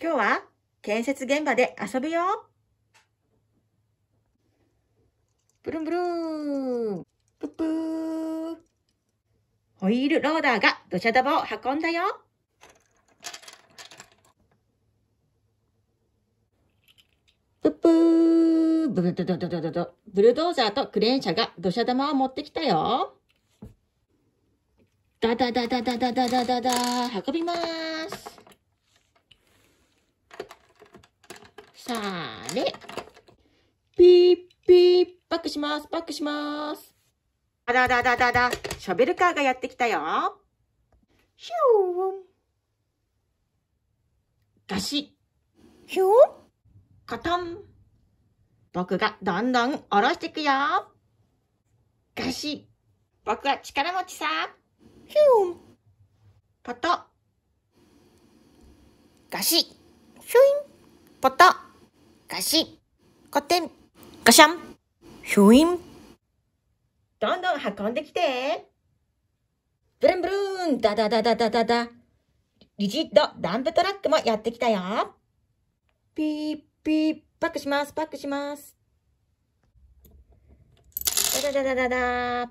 今日は建設現場で遊ぶよブルンブルンプップーホイールローダーが土砂玉を運んだよプップーブルドドドドドドブルドーザーとクレーン車が土砂玉を持ってきたよダダダダダダダダダ運びますタレ。ピーピー、バックします、バックします。あららららら、ショベルカーがやってきたよ。ヒューン。ガシ。ヒューン。カタン。僕がどんどん下ろしていくよ。ガシ。僕は力持ちさ。ヒューン。ポト。ガシ。ヒュイン。ポト。かし、こてん、ガシャン、ひょいん。どんどん運んできて。ブルンブルーン、ダダダダダダダ。リジッドダンプトラックもやってきたよ。ピーピー、パックします、パックします。ダダダダダダ。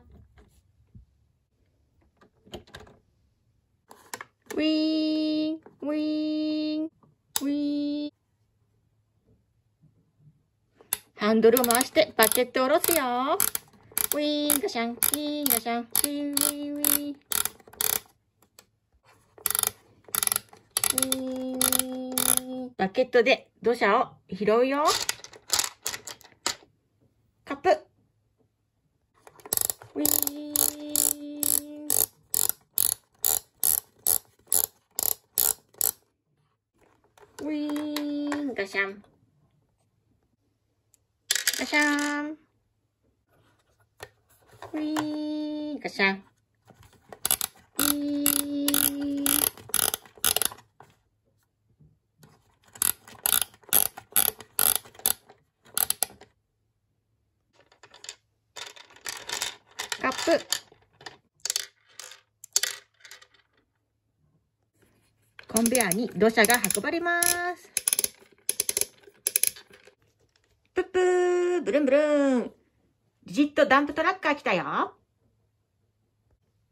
ウィーン、ウィーハンドルを回して、バケットを下ろすよ。ウィーンガシャン、ウィーンガシャン、ウィーンウィーンウィーン。ウィーン。バケットで土砂を拾うよ。カップ。ウィーン。ウィーンガシャン。ガシャーン。ウィー、ガシャン。ウィー。カップ。コンベアに土砂が運ばれます。ブルンブルン。リジットダンプトラッカー来たよ。バ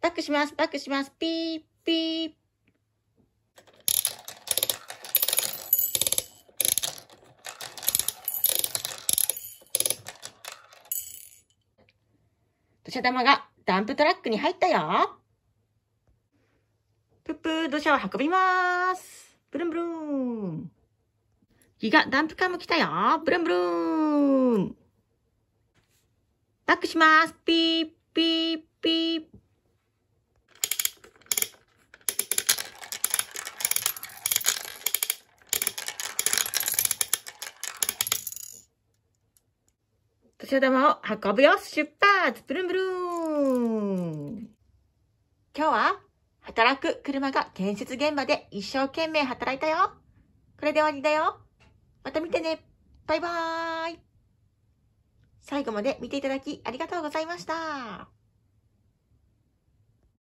ックします、バックします。ピー、ピー。土砂玉がダンプトラックに入ったよ。ぷっぷー、土砂を運びます。ブルンブルン。ギガダンプカーも来たよ。ブルンブルン。バックします。ピー、ピー、ピー。年玉を運ぶよ出発ブルンブルーン今日は働く車が建設現場で一生懸命働いたよこれで終わりだよまた見てねバイバーイ最後まで見ていただきありがとうございました。